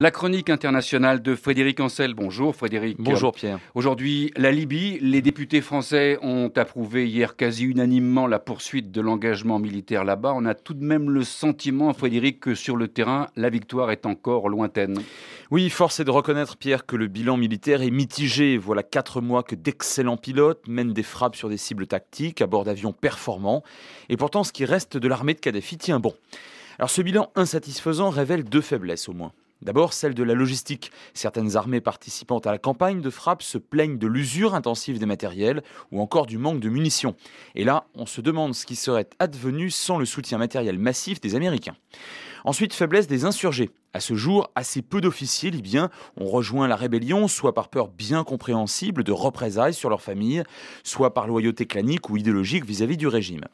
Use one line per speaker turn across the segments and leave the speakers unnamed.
La chronique internationale de Frédéric Ancel. Bonjour Frédéric. Bonjour Pierre. Aujourd'hui, la Libye. Les députés français ont approuvé hier quasi unanimement la poursuite de l'engagement militaire là-bas. On a tout de même le sentiment, Frédéric, que sur le terrain, la victoire est encore lointaine.
Oui, force est de reconnaître, Pierre, que le bilan militaire est mitigé. Voilà quatre mois que d'excellents pilotes mènent des frappes sur des cibles tactiques à bord d'avions performants. Et pourtant, ce qui reste de l'armée de Kadhafi tient bon. Alors ce bilan insatisfaisant révèle deux faiblesses au moins. D'abord, celle de la logistique. Certaines armées participantes à la campagne de frappe se plaignent de l'usure intensive des matériels ou encore du manque de munitions. Et là, on se demande ce qui serait advenu sans le soutien matériel massif des Américains. Ensuite, faiblesse des insurgés. À ce jour, assez peu d'officiers libyens ont rejoint la rébellion, soit par peur bien compréhensible de représailles sur leur famille, soit par loyauté clanique ou idéologique vis-à-vis -vis du régime.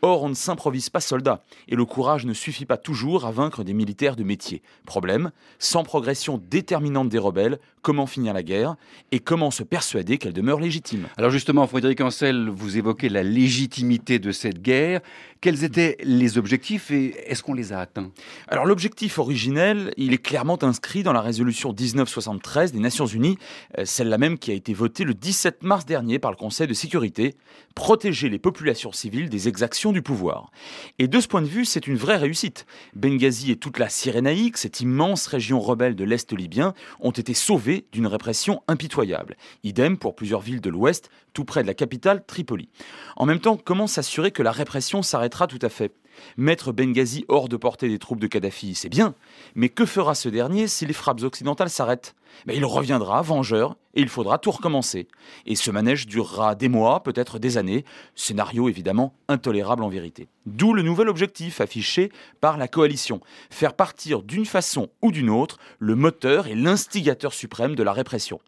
Or, on ne s'improvise pas soldat, et le courage ne suffit pas toujours à vaincre des militaires de métier. Problème, sans progression déterminante des rebelles, comment finir la guerre et comment se persuader qu'elle demeure
légitime Alors justement, Frédéric Ancel, vous évoquez la légitimité de cette guerre. Quels étaient
les objectifs et est-ce qu'on les a atteints alors l'objectif originel, il est clairement inscrit dans la résolution 1973 des Nations Unies, euh, celle-là même qui a été votée le 17 mars dernier par le Conseil de sécurité, protéger les populations civiles des exactions du pouvoir. Et de ce point de vue, c'est une vraie réussite. Benghazi et toute la Cyrénaïque, cette immense région rebelle de l'Est libyen, ont été sauvées d'une répression impitoyable. Idem pour plusieurs villes de l'Ouest, tout près de la capitale Tripoli. En même temps, comment s'assurer que la répression s'arrêtera tout à fait Mettre Benghazi hors de portée des troupes de Kadhafi, c'est bien, mais que fera ce dernier si les frappes occidentales s'arrêtent mais il reviendra vengeur et il faudra tout recommencer. Et ce manège durera des mois, peut-être des années, scénario évidemment intolérable en vérité. D'où le nouvel objectif affiché par la coalition, faire partir d'une façon ou d'une autre le moteur et l'instigateur suprême de la répression.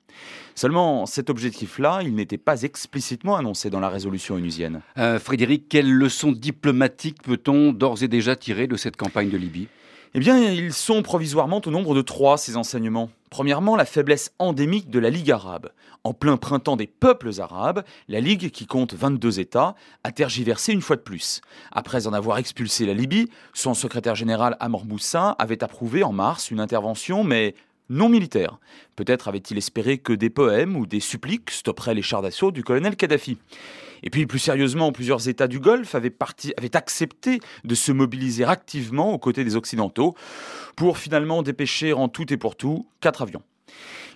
Seulement, cet objectif-là, il n'était pas explicitement annoncé dans la résolution onusienne. Euh, Frédéric, quelles leçons diplomatiques peut-on d'ores et déjà tirer de cette campagne de Libye eh bien, ils sont provisoirement au nombre de trois, ces enseignements. Premièrement, la faiblesse endémique de la Ligue arabe. En plein printemps des peuples arabes, la Ligue, qui compte 22 États, a tergiversé une fois de plus. Après en avoir expulsé la Libye, son secrétaire général Amr Moussa avait approuvé en mars une intervention, mais non militaire. Peut-être avait-il espéré que des poèmes ou des suppliques stopperaient les chars d'assaut du colonel Kadhafi. Et puis plus sérieusement, plusieurs États du Golfe avaient, accepté de se mobiliser activement aux côtés des Occidentaux pour finalement dépêcher en tout et pour tout quatre avions.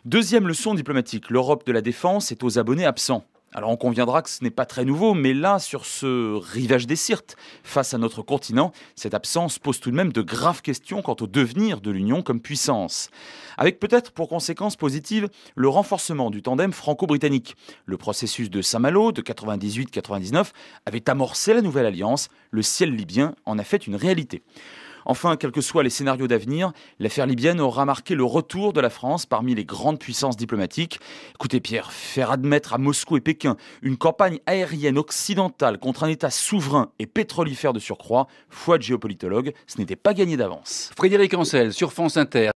Deuxième leçon diplomatique, l'Europe de la défense est aux abonnés absents. Alors on conviendra que ce n'est pas très nouveau, mais là, sur ce rivage des Sirtes, face à notre continent, cette absence pose tout de même de graves questions quant au devenir de l'Union comme puissance. Avec peut-être pour conséquence positive le renforcement du tandem franco-britannique. Le processus de Saint-Malo de 98-99 avait amorcé la nouvelle alliance, le ciel libyen en a fait une réalité. Enfin, quels que soient les scénarios d'avenir, l'affaire libyenne aura marqué le retour de la France parmi les grandes puissances diplomatiques. Écoutez Pierre, faire admettre à Moscou et Pékin une campagne aérienne occidentale contre un État souverain et pétrolifère de surcroît, foi de géopolitologue, ce n'était pas gagné d'avance. Frédéric Ancel sur France
Inter.